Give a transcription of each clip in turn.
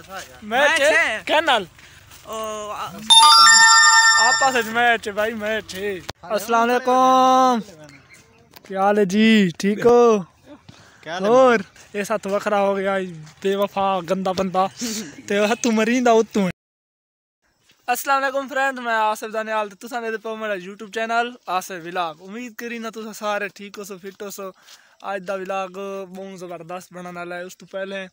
Match है क्या आपस मैच भाई मैच है अस्सलाम वालेकुम क्या हाल है जी ठीक हो और ये सत वखरा हो गया बेवफा गंदा बंदा ते मरी दा अस्सलाम वालेकुम फ्रेंड मैं आसिफ दानियाल तुसा मेरे मेरा YouTube चैनल आसिफ व्लॉग उम्मीद करी ना तुसा सारे ठीक हो सो फिट हो सो आज दा व्लॉग बहुत जबरदस्त बनाने वाला है उस तो पहले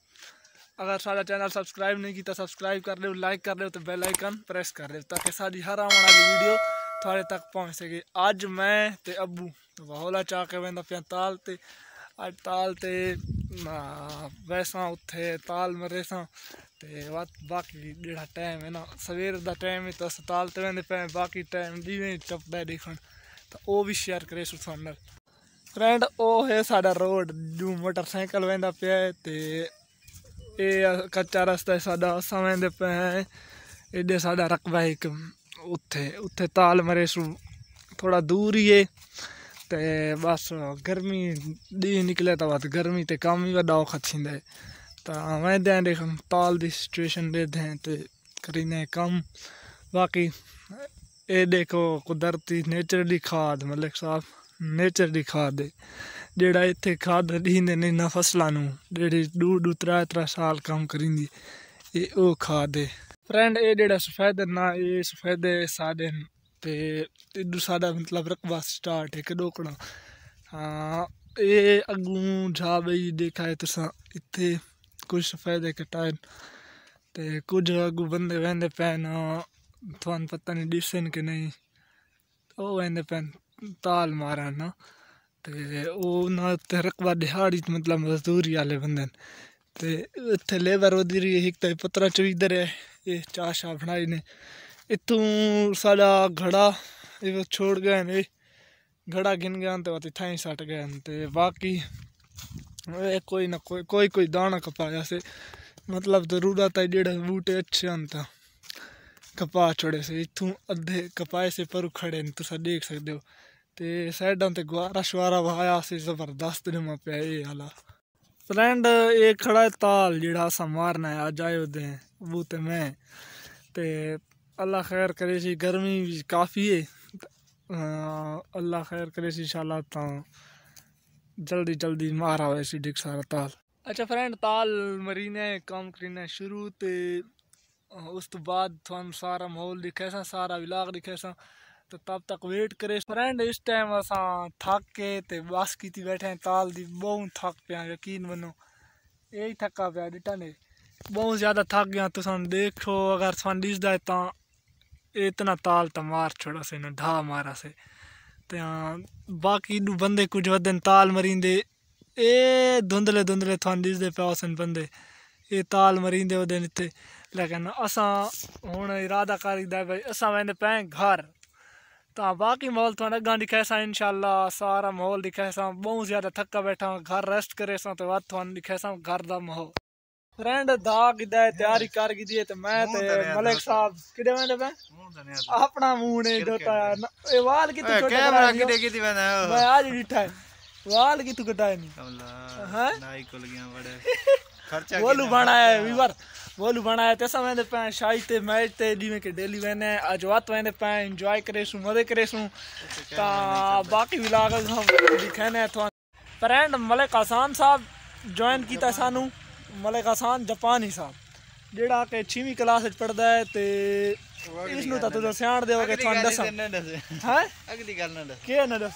ਅਗਰ ਸਾਡਾ ਚੈਨਲ ਸਬਸਕ੍ਰਾਈਬ ਨਹੀਂ ਕੀਤਾ ਸਬਸਕ੍ਰਾਈਬ ਕਰ ਲਿਓ ਲਾਈਕ ਕਰ ਲਿਓ ਤੇ ਬੈਲ ਆਈਕਨ ਪ੍ਰੈਸ ਕਰ ਲਿਓ ਤਾਂ ਕਿ ਸਾਡੀ ਹਰ ਆਉਣ ਵਾਲੀ ਵੀਡੀਓ ਤੁਹਾਡੇ ਤੱਕ ਪਹੁੰਚ ਸਕੇ ਅੱਜ ਮੈਂ ਤੇ ਅੱਬੂ ਵਾਹੋਲਾ ਚਾ ਕੇ ਵੰਦਾ ਪਿਆ ਤਾਲ ਤੇ ਅੱਜ ਤਾਲ ਤੇ ਵੈਸਾ ਉੱਥੇ ਤਾਲ ਮਰੇ ਸਾਂ ਤੇ ਬਾਕੀ ਜਿਹੜਾ ਟਾਈਮ ਹੈ ਨਾ ਸਵੇਰ ਦਾ ਟਾਈਮ ਹੈ ਤਾਂ ਤਾਲ ਤੇ ਵੰਦੇ ਪਏ ਬਾਕੀ ਟਾਈਮ ਜਿਵੇਂ ਚੱਪਦਾ ਦੇਖਣ ਤਾਂ ਉਹ ਵੀ ਸ਼ੇਅਰ ਕਰੇ ਸੋ ਤੁਹਾਨੂੰ ਫਰੈਂਡ ਉਹ ਹੈ ਸਾਡਾ ਰੋਡ ਜੂ ਮੋਟਰਸਾਈਕਲ ਵੰਦਾ ਪਿਆ ਤੇ ये कच्चा रस्ता सा समय दे पे सा रकबा एक उ ताल मरे थोड़ा दूर ही है तो बस गर्मी दी निकले तो बस गर्मी तो कम ही वा औखा छिंदा तो मैं दें देख ताल की सिचुएशन दे दें तो करी कम बाकी ये देखो कुदरती नेचर की खाद मलिक साहब नेचर की खाद है ਜਿਹੜਾ ਇੱਥੇ ਖਾਦ ਦਿੰਦੇ ਨੇ ਨਾ ਫਸਲਾਂ ਨੂੰ ਜਿਹੜੇ ਦੂ ਦੂ ਤਰਾ ਤਰਾ ਸਾਲ ਕੰਮ ਕਰਿੰਦੀ ਇਹ ਉਹ ਖਾਦ ਹੈ ਫਰੈਂਡ ਇਹ ਜਿਹੜਾ ਸਫੈਦ ਨਾ ਇਹ ਸਫੈਦ ਸਾਦੇ ਤੇ ਇਦੂ ਸਾਦਾ ਮਤਲਬ ਰਕਬਾ ਸਟਾਰਟ ਹੈ ਡੋਕਣਾ ਹਾਂ ਇਹ ਅਗੂ ਜਾ ਬਈ ਦੇਖਾ ਹੈ ਇੱਥੇ ਕੁਝ ਸਫੈਦ ਕਟਾਇ ਤੇ ਕੁਝ ਅਗੂ ਬੰਦੇ ਵੰਦੇ ਪੈਨ ਤੁਹਾਨੂੰ ਪਤਾ ਨਹੀਂ ਦਿਸਣ ਕਿ ਨਹੀਂ ਉਹ ਵੰਦੇ ਪੈਨ ਤਾਲ ਮਾਰਾ ਨਾ तो ਉਹਨਾਂ रकबा दिहाड़ी मतलब मजदूरी ਮਤਲਬ बंद ਵਾਲੇ ਬੰਦੇ ਨੇ ਤੇ ਉੱਥੇ ਲੇਬਰ ਉਹਦੀ ਰਹੀ ਇੱਕ ਤਾਂ 15 24 ਹੈ ਇਹ ਚਾਹ ਸ਼ਾ ਬਣਾਈ ਨੇ ਇਤੋਂ घड़ा गिन गए तो इत ही सट गए तो बाकी कोई ना कोई कोई कोई दाना कपाया से मतलब जरूरत है जेड़े बूटे अच्छे हैं तो कपा छोड़े से इतू अद्धे कपाए से पर खड़े तुसा देख सकते हो ਤੇ ਸਾਈਡਾਂ ਤੇ ਗੁਆਰਾ ਸ਼ਵਾਰਾ ਵਹਾਇਆ ਸੀ ਜ਼ਬਰਦਸਤ ਨਿਮਾ ਪਿਆ ਇਹ ਹਾਲਾ ਫਰੈਂਡ ਇਹ ਖੜਾ ਤਾਲ ਜਿਹੜਾ ਮਾਰਨਾ ਆ ਜਾਏ ਉਹਦੇ ਬੂਤੇ ਮੈਂ ਤੇ ਅੱਲਾ ਖੈਰ ਕਰੇ ਸੀ ਗਰਮੀ ਵੀ ਕਾਫੀ ਹੈ ਅੱਲਾ ਖੈਰ ਕਰੇ ਸੀ ਇਨਸ਼ਾਅੱਲਾ ਤਾਂ ਜਲਦੀ ਜਲਦੀ ਮਾਰਾ ਹੋਏ ਸੀ ਡਿਕ ਸਾਰਾ ਤਾਲ ਅੱਛਾ ਫਰੈਂਡ ਤਾਲ ਮਰੀਨੇ ਕੰਮ ਕਰੀਨੇ ਸ਼ੁਰੂ ਤੇ ਉਸ ਤੋਂ ਬਾਅਦ ਤੁਹਾਨੂੰ ਸਾਰਾ ਮਾਹੌਲ ਦਿਖਿਆ ਸਾਰਾ ਵਿਲਾਗ ਦਿਖਿਆ ਸਾਂ ਤਾਂ ਤਬ ਤੱਕ ਵੇਟ ਕਰੇ ਫਰੈਂਡ ਇਸ ਟਾਈਮ ਅਸਾਂ ਥੱਕ ਕੇ ਤੇ ਬਸ ਕੀਤੀ ਬੈਠੇ ਆਂ ਤਾਲ ਦੀ ਬਹੁਤ ਥੱਕ ਪਿਆ ਯਕੀਨ ਮੰਨੋ ਇਹ ਹੀ ਥੱਕਾ ਪਿਆ ਡਿਟਾ ਨੇ ਬਹੁਤ ਜ਼ਿਆਦਾ ਥੱਕ ਗਿਆ ਤੁਸੀਂ ਦੇਖੋ ਅਗਰ ਸੰਡਿਸ ਦਾ ਤਾਂ ਇਤਨਾ ਤਾਲ ਤਾਂ ਮਾਰ ਛੋੜਾ ਸੇ ਨਾ ਢਾ ਮਾਰਾ ਸੇ ਤੇ ਬਾਕੀ ਨੂੰ ਬੰਦੇ ਕੁਝ ਵਦਨ ਤਾਲ ਮਰੀਂਦੇ ਏ ਧੁੰਦਲੇ ਧੁੰਦਲੇ ਥਾਂ ਥੰਡਿਸ ਦੇ ਪਾਸਨ ਬੰਦੇ ਇਹ ਤਾਲ ਮਰੀਂਦੇ ਉਹਦੇ ਨਿੱਤੇ ਲੇਕਿਨ ਅਸਾਂ ਹੁਣ ਇਰਾਦਾ ਕਰੀਦਾ ਭਾਈ ਅਸਾਂ ਵੈਨ ਪੈ ਘਰ तो बाकी माहौल थोड़ा अगर दिखाए सा इनशाला सारा माहौल दिखाए सा बहुत ज्यादा थका बैठा घर रेस्ट करे सा तो बाद थोड़ा दिखाए सा घर का माहौल फ्रेंड दा किदा तैयारी कर दी ते मैं ते मलिक साहब किदे में मैं अपना मुंह ने जोता ए वाल की तू छोटा कैमरा की देखी की मैंने मैं आज डिठा है वाल की तू कटाई नहीं अल्लाह नाई कुल गया बड़े खर्चा बोलू बनाया व्यूअर वोलू बनाया तैसा मैंने पाए शाही ते मैच ते दी में के डेली मैंने अजवात मैंने पाए एंजॉय करे सु मजे करे सु ता बाकी व्लॉग हम फ्रेंड मलिक आसान साहब ज्वाइन किया सानू मलिक आसान जापानी साहब जेड़ा के 6वीं क्लास च है ते ਇਸ ਨੂੰ ਤਾਂ ਤੁਸੀਂ ਸਿਆਣ ਦਿਓਗੇ ਤੁਹਾਨੂੰ ਦੱਸਾਂ ਹੈ ਅਗਲੀ ਗੱਲ ਨਾ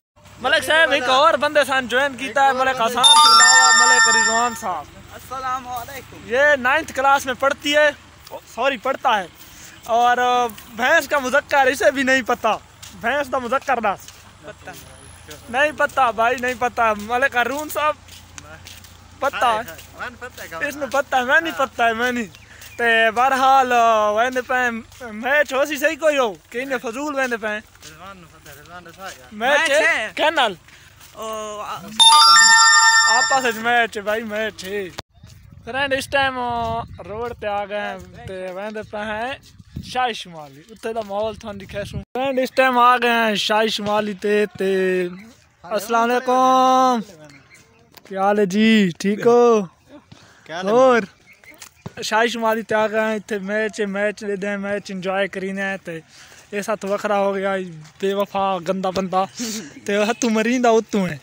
मलिक साहब एक और बंदे सन ज्वाइन किया है मलिक आसान के अलावा मलिक रिजवान साहब ये नाइन्थ क्लास में पढ़ती है सॉरी पढ़ता है और भैंस का मुजक्कर इसे भी नहीं पता भैंस का मुजक्कर ना नहीं पता भाई नहीं पता मलिक अरून साहब पता हाँ, है हाँ, हाँ, इसमें पता है मैं नहीं पता है मैं नहीं ते बार हाल वैन ਮੈਚ ਹੋਸੀ ਸਹੀ ਕੋਈ ਹੋ ਕਿੰਨੇ ਫਜ਼ੂਲ ਵੰਦੇ ਪੈ ਰਿਜ਼ਵਾਨ ਨੂੰ ਫਤਹ ਰਿਜ਼ਵਾਨ ਦਾ ਸਾਇਆ ਮੈਚ आपस में मैच भाई मैच है फ्रेंड इस टाइम रोड पे आ गए हैं ते वैन पे हैं शाही शुमाली उत्ते दा माहौल थान दिखेसू फ्रेंड इस टाइम आ गए हैं शाही शुमाली ते ते अस्सलाम वालेकुम क्या हाल है जी ठीक हो क्या और शाही शुमारी त्याग आए थे मैच मैच ले दें मैच इंजॉय करीने तो ये तो वखरा हो गया बेवफा गंदा बंदा ते तू मरींदा उतू है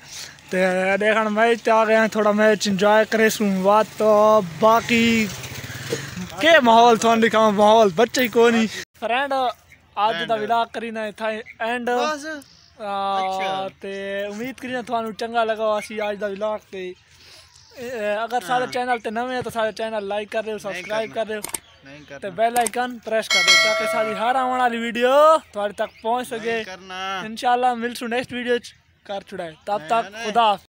तो देख मैच त्याग आए थोड़ा मैच इंजॉय करे सूं बात तो बाकी के माहौल थोड़ा दिखाऊं माहौल बच्चे ही कोनी फ्रेंड आज का विलाग करीना था एंड बस अच्छा ते उम्मीद करीना थानू चंगा लगा असी आज दा विलाग अगर सारे चैनल हाँ। पे नवे हैं तो सारे चैनल लाइक कर रहे हो सब्सक्राइब कर रहे हो तो बेल आइकन प्रेस कर दो ताकि सारी हर आने वाली वीडियो थोड़े तक पहुंच सके इंशाल्लाह मिलसू नेक्स्ट वीडियो कर छुड़ाए तब तक खुदा